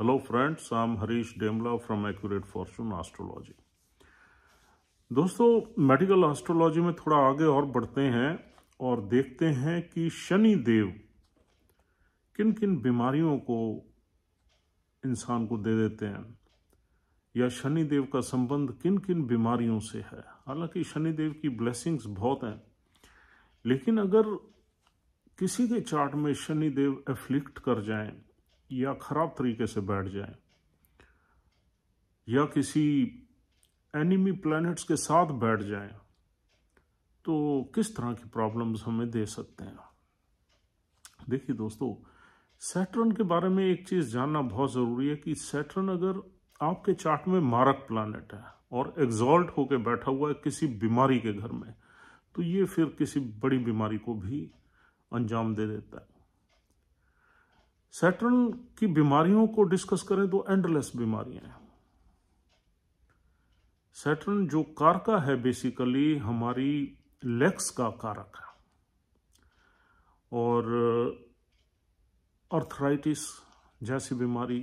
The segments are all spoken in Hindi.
hello friends I'm Harish Demla from accurate fortune astrology दोस्तों मेडिकल एस्ट्रोलॉजी में थोड़ा आगे और बढ़ते हैं और देखते हैं कि शनि देव किन किन बीमारियों को इंसान को दे देते हैं या शनि देव का संबंध किन किन बीमारियों से है हालांकि शनि देव की ब्लेसिंग्स बहुत हैं लेकिन अगर किसी के चार्ट में शनि देव एफ्लिक्ट कर जाएं या ख़राब तरीके से बैठ जाए या किसी एनिमी प्लैनेट्स के साथ बैठ जाए तो किस तरह की प्रॉब्लम्स हमें दे सकते हैं देखिए दोस्तों सैटर्न के बारे में एक चीज़ जानना बहुत ज़रूरी है कि सैटर्न अगर आपके चार्ट में मारक प्लानट है और एग्जॉल्ट होकर बैठा हुआ है किसी बीमारी के घर में तो ये फिर किसी बड़ी बीमारी को भी अंजाम दे देता है सैटर्न की बीमारियों को डिस्कस करें तो एंडलेस बीमारियां हैं सैटर्न जो कारका है बेसिकली हमारी लेग्स का कारक है और अर्थराइटिस uh, जैसी बीमारी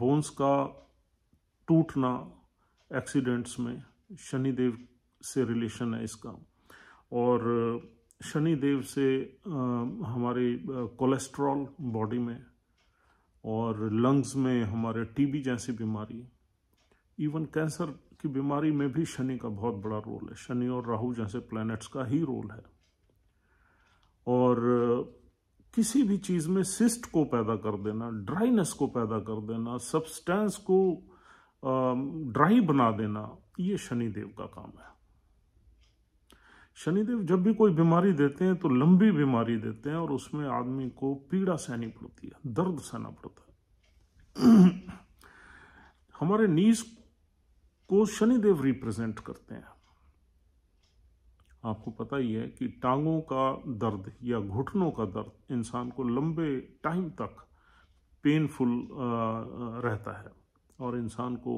बोन्स का टूटना एक्सीडेंट्स में शनिदेव से रिलेशन है इसका और uh, शनि देव से हमारे कोलेस्ट्रॉल बॉडी में और लंग्स में हमारे टीबी जैसी बीमारी इवन कैंसर की बीमारी में भी शनि का बहुत बड़ा रोल है शनि और राहु जैसे प्लैनेट्स का ही रोल है और किसी भी चीज़ में सिस्ट को पैदा कर देना ड्राइनेस को पैदा कर देना सब्सटेंस को ड्राई बना देना ये शनि देव का काम है शनिदेव जब भी कोई बीमारी देते हैं तो लंबी बीमारी देते हैं और उसमें आदमी को पीड़ा सहनी पड़ती है दर्द सहना पड़ता है हमारे नीस को शनिदेव रिप्रेजेंट करते हैं आपको पता ही है कि टांगों का दर्द या घुटनों का दर्द इंसान को लंबे टाइम तक पेनफुल रहता है और इंसान को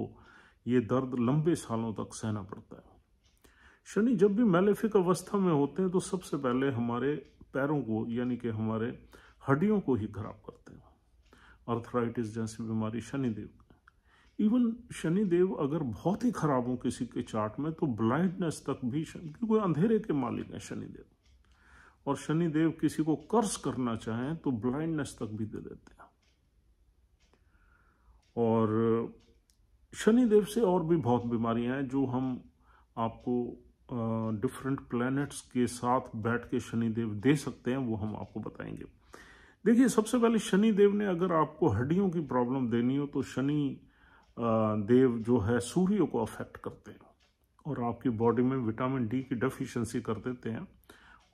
ये दर्द लंबे सालों तक सहना पड़ता है शनि जब भी मैलेफिक अवस्था में होते हैं तो सबसे पहले हमारे पैरों को यानी कि हमारे हड्डियों को ही खराब करते हैं अर्थराइटिस जैसी बीमारी शनिदेव इवन शनिदेव अगर बहुत ही खराब हो किसी के चार्ट में तो ब्लाइंडनेस तक भी क्योंकि अंधेरे के मालिक हैं शनिदेव और शनिदेव किसी को कर्ज करना चाहें तो ब्लाइंडनेस तक भी दे देते हैं और शनिदेव से और भी बहुत बीमारियां हैं जो हम आपको डिफरेंट प्लैनेट्स के साथ बैठ के शनिदेव दे सकते हैं वो हम आपको बताएंगे देखिए सबसे पहले शनि देव ने अगर आपको हड्डियों की प्रॉब्लम देनी हो तो शनि देव जो है सूर्य को अफेक्ट करते हैं और आपकी बॉडी में विटामिन डी की डेफिशिएंसी कर देते हैं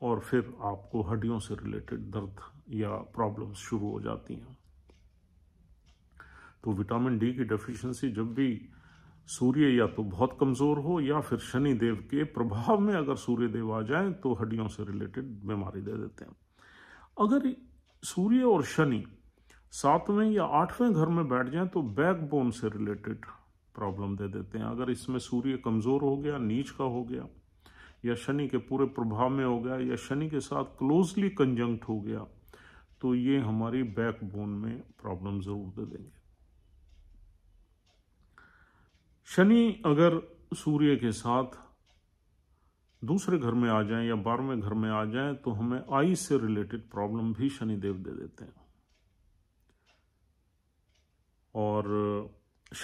और फिर आपको हड्डियों से रिलेटेड दर्द या प्रॉब्लम्स शुरू हो जाती हैं तो विटामिन डी की डेफिशिएंसी जब भी सूर्य या तो बहुत कमज़ोर हो या फिर शनि देव के प्रभाव में अगर सूर्य देव आ जाए तो हड्डियों से रिलेटेड बीमारी दे देते हैं अगर सूर्य और शनि सातवें या आठवें घर में बैठ जाए तो बैकबोन से रिलेटेड प्रॉब्लम दे देते हैं अगर इसमें सूर्य कमज़ोर हो गया नीच का हो गया या शनि के पूरे प्रभाव में हो गया या शनि के साथ क्लोजली कंजंक्ट हो गया तो ये हमारी बैकबोन में प्रॉब्लम ज़रूर दे देंगे शनि अगर सूर्य के साथ दूसरे घर में आ जाएं या बारहवें घर में आ जाएं तो हमें आई से रिलेटेड प्रॉब्लम भी शनिदेव दे देते हैं और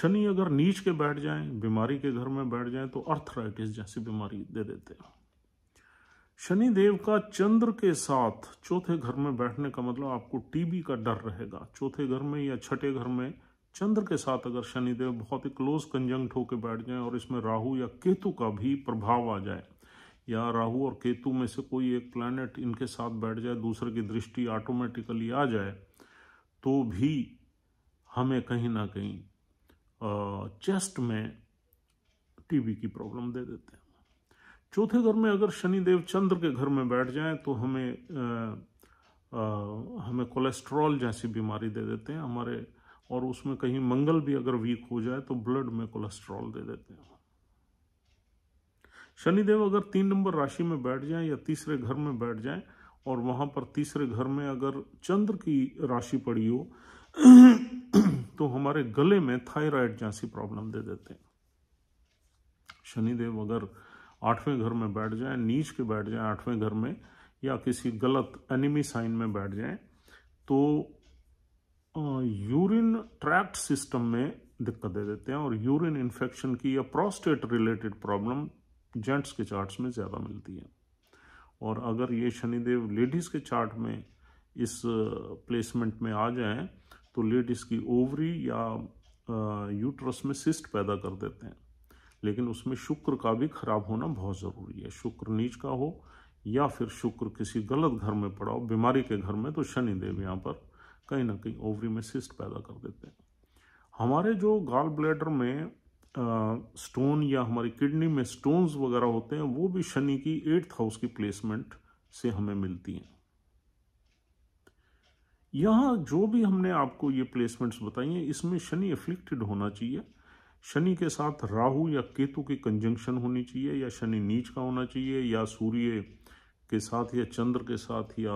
शनि अगर नीच के बैठ जाएं बीमारी के घर में बैठ जाएं तो अर्थराइटिस जैसी बीमारी दे देते हैं शनि देव का चंद्र के साथ चौथे घर में बैठने का मतलब आपको टीबी का डर रहेगा चौथे घर में या छठे घर में चंद्र के साथ अगर शनिदेव बहुत ही क्लोज कंजंक्ट होकर बैठ जाए और इसमें राहु या केतु का भी प्रभाव आ जाए या राहु और केतु में से कोई एक प्लानट इनके साथ बैठ जाए दूसरे की दृष्टि ऑटोमेटिकली आ जाए तो भी हमें कहीं ना कहीं चेस्ट में टीबी की प्रॉब्लम दे देते हैं चौथे घर में अगर शनिदेव चंद्र के घर में बैठ जाए तो हमें आ, आ, हमें कोलेस्ट्रॉल जैसी बीमारी दे देते हैं हमारे और उसमें कहीं मंगल भी अगर वीक हो जाए तो ब्लड में कोलेस्ट्रॉल दे देते हैं शनिदेव अगर तीन नंबर राशि में बैठ जाए या तीसरे घर में बैठ जाए और वहां पर तीसरे घर में अगर चंद्र की राशि पड़ी हो तो हमारे गले में थायराइड जैसी प्रॉब्लम दे देते हैं शनिदेव अगर आठवें घर में बैठ जाए नीच के बैठ जाए आठवें घर में या किसी गलत एनिमी साइन में बैठ जाए तो यूरिन ट्रैक्ट सिस्टम में दिक्कत दे देते हैं और यूरिन इन्फेक्शन की या प्रोस्टेट रिलेटेड प्रॉब्लम जेंट्स के चार्ट्स में ज़्यादा मिलती है और अगर ये शनिदेव लेडीज़ के चार्ट में इस प्लेसमेंट में आ जाएं तो लेडीज़ की ओवरी या यूट्रस में सिस्ट पैदा कर देते हैं लेकिन उसमें शुक्र का भी खराब होना बहुत ज़रूरी है शुक्र नीच का हो या फिर शुक्र किसी गलत घर में पड़ा हो बीमारी के घर में तो शनिदेव यहाँ पर कहीं ना कहीं ओवरी में सिस्ट पैदा कर देते हैं हमारे जो गाल ब्लैडर में आ, स्टोन या हमारी किडनी में स्टोन्स वगैरह होते हैं वो भी शनि की एट्थ हाउस की प्लेसमेंट से हमें मिलती हैं यहाँ जो भी हमने आपको ये प्लेसमेंट्स बताई हैं इसमें शनि एफ्लिक्टेड होना चाहिए शनि के साथ राहु या केतु की कंजंक्शन होनी चाहिए या शनि नीच का होना चाहिए या सूर्य के साथ या चंद्र के साथ या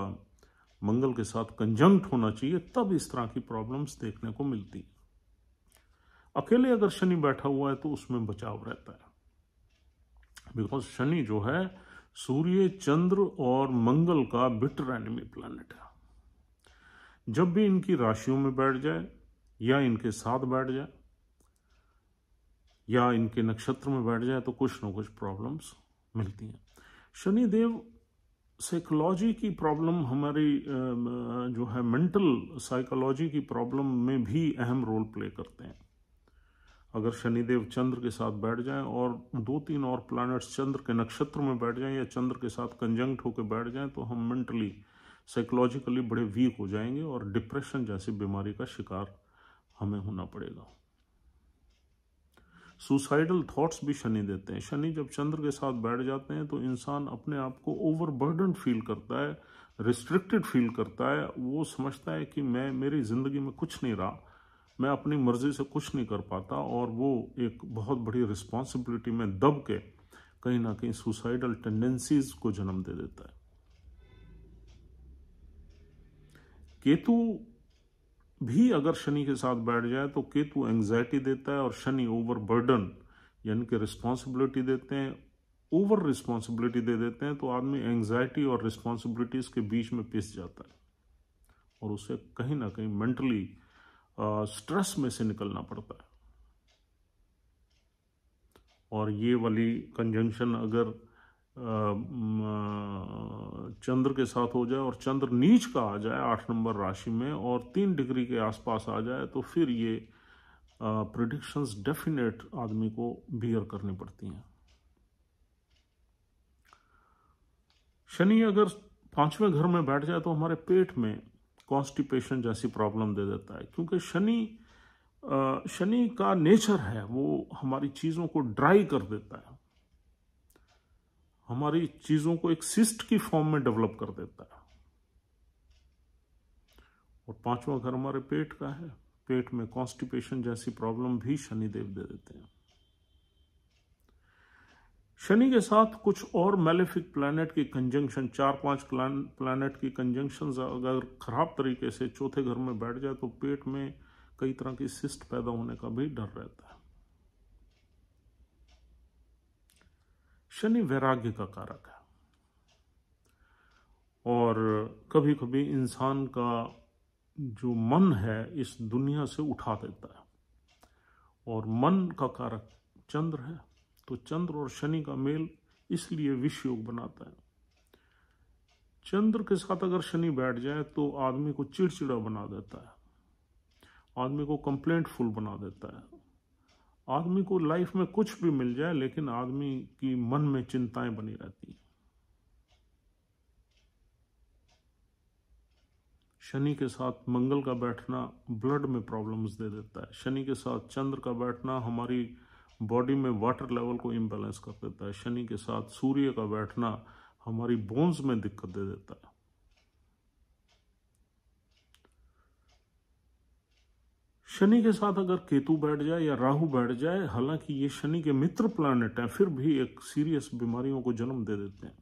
मंगल के साथ कंजंक्ट होना चाहिए तब इस तरह की प्रॉब्लम्स देखने को मिलती है अकेले अगर शनि बैठा हुआ है तो उसमें बचाव रहता है बिकॉज शनि जो है सूर्य चंद्र और मंगल का बिटर एनिमी प्लानिट है जब भी इनकी राशियों में बैठ जाए या इनके साथ बैठ जाए या इनके नक्षत्र में बैठ जाए तो कुछ ना कुछ प्रॉब्लम्स मिलती हैं शनिदेव साइकोलॉजी की प्रॉब्लम हमारी जो है मेंटल साइकोलॉजी की प्रॉब्लम में भी अहम रोल प्ले करते हैं अगर शनिदेव चंद्र के साथ बैठ जाएं और दो तीन और प्लैनेट्स चंद्र के नक्षत्र में बैठ जाएं या चंद्र के साथ कंजंक्ट होकर बैठ जाएं तो हम मेंटली साइकोलॉजिकली बड़े वीक हो जाएंगे और डिप्रेशन जैसी बीमारी का शिकार हमें होना पड़ेगा सुसाइडल थॉट्स भी शनि देते हैं शनि जब चंद्र के साथ बैठ जाते हैं तो इंसान अपने आप को ओवरबर्डन फील करता है रिस्ट्रिक्टेड फील करता है वो समझता है कि मैं मेरी ज़िंदगी में कुछ नहीं रहा मैं अपनी मर्ज़ी से कुछ नहीं कर पाता और वो एक बहुत बड़ी रिस्पॉन्सिबिलिटी में दब के कहीं ना कहीं सुसाइडल टेंडेंसीज को जन्म दे देता है केतु भी अगर शनि के साथ बैठ जाए तो केतु एंग्जाइटी देता है और शनि ओवर बर्डन यानी कि रिस्पॉन्सिबिलिटी देते हैं ओवर रिस्पॉन्सिबिलिटी दे देते हैं तो आदमी एंग्जाइटी और रिस्पॉन्सिबिलिटीज़ के बीच में पिस जाता है और उसे कहीं ना कहीं मेंटली स्ट्रेस में से निकलना पड़ता है और ये वाली कंजंक्शन अगर चंद्र के साथ हो जाए और चंद्र नीच का आ जाए आठ नंबर राशि में और तीन डिग्री के आसपास आ जाए तो फिर ये प्रडिक्शंस डेफिनेट आदमी को बियर करनी पड़ती हैं शनि अगर पांचवें घर में बैठ जाए तो हमारे पेट में कॉन्स्टिपेशन जैसी प्रॉब्लम दे देता है क्योंकि शनि शनि का नेचर है वो हमारी चीज़ों को ड्राई कर देता है हमारी चीजों को एक सिस्ट की फॉर्म में डेवलप कर देता है और पांचवा घर हमारे पेट का है पेट में कॉन्स्टिपेशन जैसी प्रॉब्लम भी शनिदेव दे देते हैं शनि के साथ कुछ और मेलेफिक प्लानट की कंजंक्शन चार पांच प्लैनेट की कंजंक्शन अगर खराब तरीके से चौथे घर में बैठ जाए तो पेट में कई तरह की सिस्ट पैदा होने का भी डर रहता है शनि वैराग्य का कारक है और कभी कभी इंसान का जो मन है इस दुनिया से उठा देता है और मन का कारक चंद्र है तो चंद्र और शनि का मेल इसलिए विष योग बनाता है चंद्र के साथ अगर शनि बैठ जाए तो आदमी को चिड़चिड़ा बना देता है आदमी को फुल बना देता है आदमी को लाइफ में कुछ भी मिल जाए लेकिन आदमी की मन में चिंताएं बनी रहती हैं शनि के साथ मंगल का बैठना ब्लड में प्रॉब्लम्स दे देता है शनि के साथ चंद्र का बैठना हमारी बॉडी में वाटर लेवल को इम्बेलेंस कर देता है शनि के साथ सूर्य का बैठना हमारी बोन्स में दिक्कत दे देता है शनि के साथ अगर केतु बैठ जाए या राहु बैठ जाए हालांकि ये शनि के मित्र प्लानिट हैं फिर भी एक सीरियस बीमारियों को जन्म दे देते हैं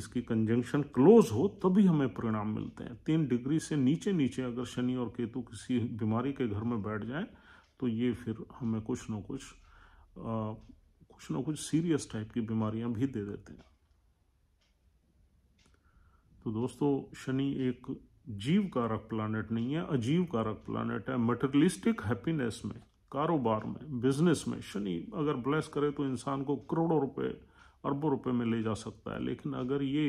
इसकी कंजंक्शन क्लोज हो तभी हमें परिणाम मिलते हैं तीन डिग्री से नीचे नीचे अगर शनि और केतु किसी बीमारी के घर में बैठ जाए तो ये फिर हमें कुछ ना कुछ आ, कुछ ना कुछ सीरियस टाइप की बीमारियां भी दे देते हैं तो दोस्तों शनि एक जीव कारक प्लानट नहीं है अजीव कारक प्लानट है मटेरियलिस्टिक हैप्पीनेस में कारोबार में बिजनेस में शनि अगर ब्लेस करे तो इंसान को करोड़ों रुपए अरबों रुपए में ले जा सकता है लेकिन अगर ये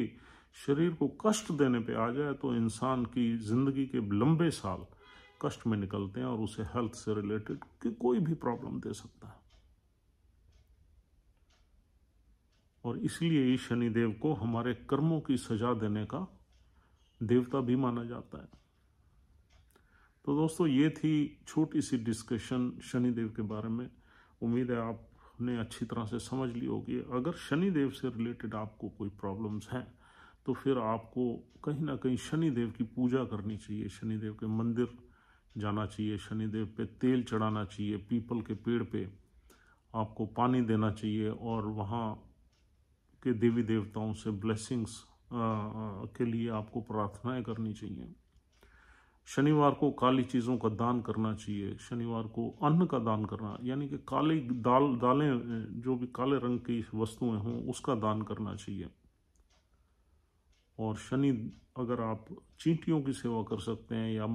शरीर को कष्ट देने पे आ जाए तो इंसान की ज़िंदगी के लंबे साल कष्ट में निकलते हैं और उसे हेल्थ से रिलेटेड कोई भी प्रॉब्लम दे सकता है और इसलिए ही शनिदेव को हमारे कर्मों की सजा देने का देवता भी माना जाता है तो दोस्तों ये थी छोटी सी डिस्कशन शनिदेव के बारे में उम्मीद है आपने अच्छी तरह से समझ ली होगी अगर शनिदेव से रिलेटेड आपको कोई प्रॉब्लम्स हैं तो फिर आपको कहीं ना कहीं शनिदेव की पूजा करनी चाहिए शनिदेव के मंदिर जाना चाहिए शनिदेव पे तेल चढ़ाना चाहिए पीपल के पेड़ पे आपको पानी देना चाहिए और वहाँ के देवी देवताओं से ब्लेसिंग्स के लिए आपको प्रार्थनाएं करनी चाहिए शनिवार को काली चीज़ों का दान करना चाहिए शनिवार को अन्न का दान करना यानी कि काली दाल दालें जो भी काले रंग की वस्तुएं हों उसका दान करना चाहिए और शनि अगर आप चींटियों की सेवा कर सकते हैं या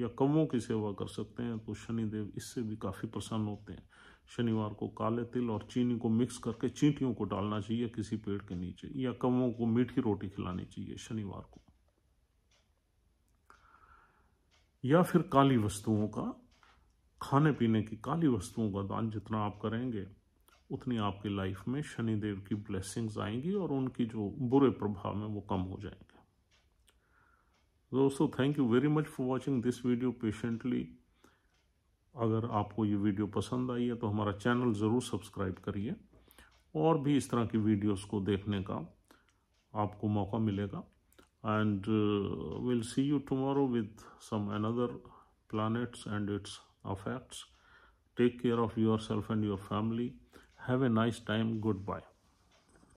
या कौवों की सेवा कर सकते हैं तो शनिदेव इससे भी काफ़ी प्रसन्न होते हैं शनिवार को काले तिल और चीनी को मिक्स करके चींटियों को डालना चाहिए किसी पेड़ के नीचे या कमों को मीठी रोटी खिलानी चाहिए शनिवार को या फिर काली वस्तुओं का खाने पीने की काली वस्तुओं का दान जितना आप करेंगे उतनी आपकी लाइफ में शनिदेव की ब्लेसिंग्स आएंगी और उनकी जो बुरे प्रभाव हैं वो कम हो जाएंगे दोस्तों thank you very much for watching this video patiently अगर आपको ये वीडियो पसंद आई है तो हमारा चैनल ज़रूर सब्सक्राइब करिए और भी इस तरह की वीडियोस को देखने का आपको मौका मिलेगा and will see you tomorrow with some another it's affects take care of yourself and your family have a nice time good bye